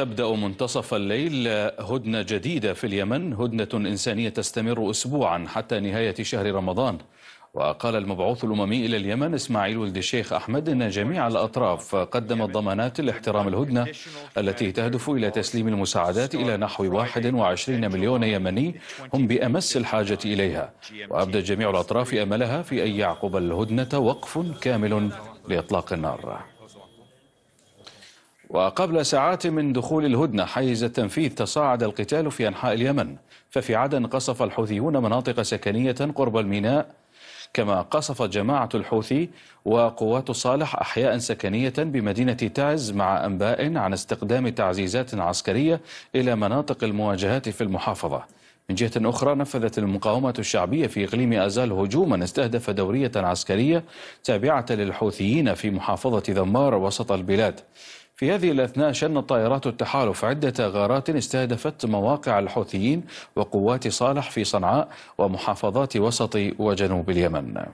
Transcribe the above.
تبدأ منتصف الليل هدنة جديدة في اليمن هدنة إنسانية تستمر أسبوعا حتى نهاية شهر رمضان وقال المبعوث الأممي إلى اليمن إسماعيل ولد الشيخ أحمد أن جميع الأطراف قدمت ضمانات لاحترام الهدنة التي تهدف إلى تسليم المساعدات إلى نحو 21 مليون يمني هم بأمس الحاجة إليها وأبدى جميع الأطراف أملها في أن يعقب الهدنة وقف كامل لإطلاق النار وقبل ساعات من دخول الهدنة حيز التنفيذ تصاعد القتال في أنحاء اليمن ففي عدن قصف الحوثيون مناطق سكنية قرب الميناء كما قصفت جماعة الحوثي وقوات صالح أحياء سكنية بمدينة تعز مع أنباء عن استقدام تعزيزات عسكرية إلى مناطق المواجهات في المحافظة من جهة أخرى نفذت المقاومة الشعبية في إقليم أزال هجوما استهدف دورية عسكرية تابعة للحوثيين في محافظة ذمار وسط البلاد في هذه الأثناء شنت طائرات التحالف عدة غارات استهدفت مواقع الحوثيين وقوات صالح في صنعاء ومحافظات وسط وجنوب اليمن